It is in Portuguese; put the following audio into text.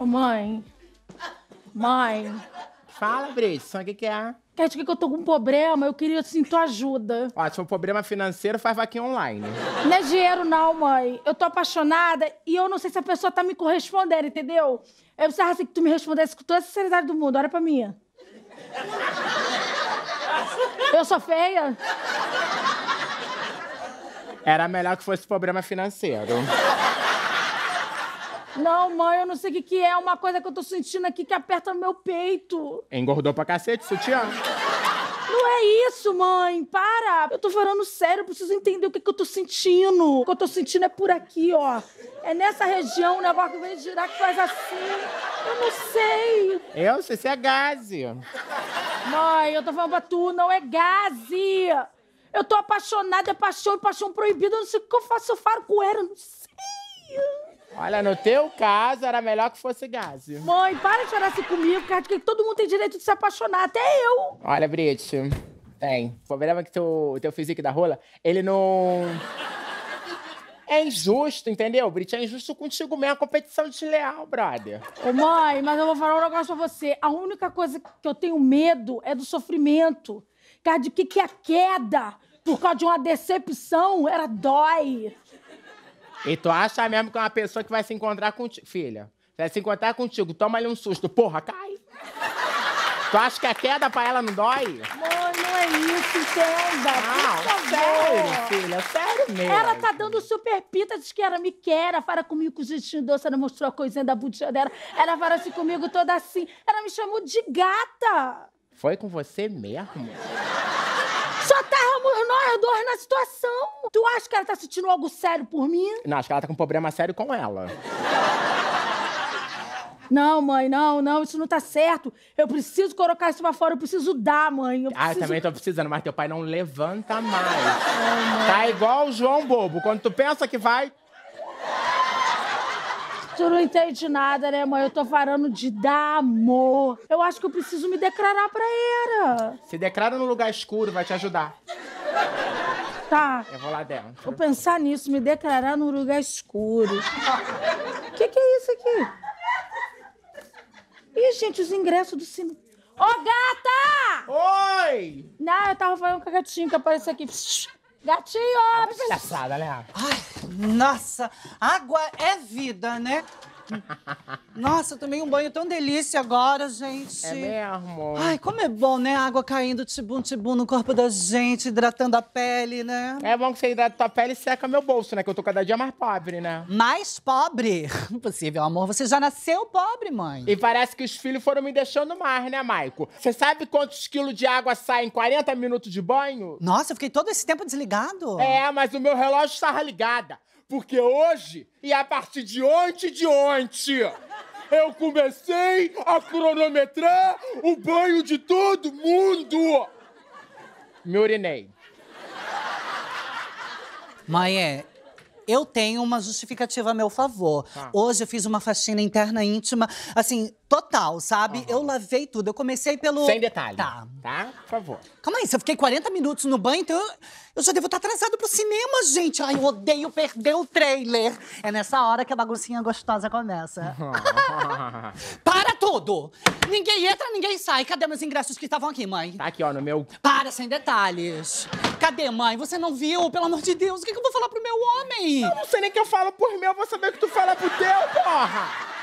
Ô, mãe. Mãe. Fala, Brisson, o que, que é? Quer dizer que eu tô com um problema, eu queria, assim, tua ajuda. Ó, se for problema financeiro, faz vaquinha online. Não é dinheiro, não, mãe. Eu tô apaixonada e eu não sei se a pessoa tá me correspondendo, entendeu? Eu precisava assim, que tu me respondesse com toda a sinceridade do mundo. Olha pra mim. Eu sou feia? Era melhor que fosse problema financeiro. Não, mãe, eu não sei o que, que é. Uma coisa que eu tô sentindo aqui que aperta no meu peito. Engordou pra cacete, sutiã. Não é isso, mãe. Para. Eu tô falando sério, eu preciso entender o que, que eu tô sentindo. O que eu tô sentindo é por aqui, ó. É nessa região o negócio que vem girar que faz assim. Eu não sei. Eu sei se é gase. Mãe, eu tô falando pra tu, não é gase. Eu tô apaixonada, é paixão, paixão proibida. Eu não sei o que eu faço, eu falo com ela, eu não sei. Olha, no teu caso, era melhor que fosse gás. Mãe, para de chorar assim comigo, cara, que todo mundo tem direito de se apaixonar, até eu. Olha, Brit, tem. O problema é que teu, teu físico da rola, ele não... É injusto, entendeu, Brit? É injusto contigo mesmo, a competição leal, brother. Ô, mãe, mas eu vou falar um negócio pra você. A única coisa que eu tenho medo é do sofrimento. Cara, de que, que a é queda por causa de uma decepção era dói. E tu acha mesmo que é uma pessoa que vai se encontrar contigo. Filha, vai se encontrar contigo, toma ali um susto. Porra, cai. Tu acha que a queda pra ela não dói? Amor, não é isso, entenda. Não, sério, filha, sério mesmo. Ela tá dando super pita, diz que ela me quer, ela fala comigo com jeitinho doce, ela mostrou a coisinha da butinha dela, ela fala assim comigo toda assim, ela me chamou de gata. Foi com você mesmo? Só távamos nós dois na situação. Tu acha que ela tá sentindo algo sério por mim? Não, acho que ela tá com um problema sério com ela. Não, mãe, não, não, isso não tá certo. Eu preciso colocar isso pra fora, eu preciso dar, mãe. Eu preciso... Ah, eu também tô precisando, mas teu pai não levanta mais. Ah, tá igual o João Bobo. Quando tu pensa que vai. Tu não entende nada, né, mãe? Eu tô falando de dar amor. Eu acho que eu preciso me declarar pra ela. Se declara no lugar escuro, vai te ajudar. Tá. Eu vou lá dentro. Vou pensar nisso, me declarar num lugar escuro. O que, que é isso aqui? Ih, gente, os ingressos do cinema. Ô, gata! Oi! Não, eu tava falando com a gatinha que apareceu aqui. Gatinho! É engraçada, né? Ai, nossa, água é vida, né? Nossa, eu tomei um banho tão delícia agora, gente. É mesmo? Ai, como é bom, né? água caindo tibum-tibum no corpo da gente, hidratando a pele, né? É bom que você hidrata a pele e seca meu bolso, né? Que eu tô cada dia mais pobre, né? Mais pobre? Impossível, amor. Você já nasceu pobre, mãe. E parece que os filhos foram me deixando mais, né, Maico? Você sabe quantos quilos de água sai em 40 minutos de banho? Nossa, eu fiquei todo esse tempo desligado. É, mas o meu relógio estava ligado. Porque hoje, e a partir de ontem de ontem, eu comecei a cronometrar o banho de todo mundo. Me urinei. Mãe, é, eu tenho uma justificativa a meu favor. Tá. Hoje eu fiz uma faxina interna íntima, assim, total, sabe? Uhum. Eu lavei tudo. Eu comecei pelo. Sem detalhe. Tá. Tá? Por favor. Calma aí, se eu fiquei 40 minutos no banho, então eu, eu já devo estar atrasado pro cinema, gente. Ai, eu odeio perder o trailer. É nessa hora que a baguncinha gostosa começa. Para tudo! Ninguém entra, ninguém sai. Cadê meus ingressos que estavam aqui, mãe? Tá aqui, ó, no meu. Para, sem detalhes. Cadê, mãe? Você não viu? Pelo amor de Deus, o que eu vou falar pro meu homem? Eu não sei nem o que eu falo por meu, eu vou saber o que tu fala pro teu, porra!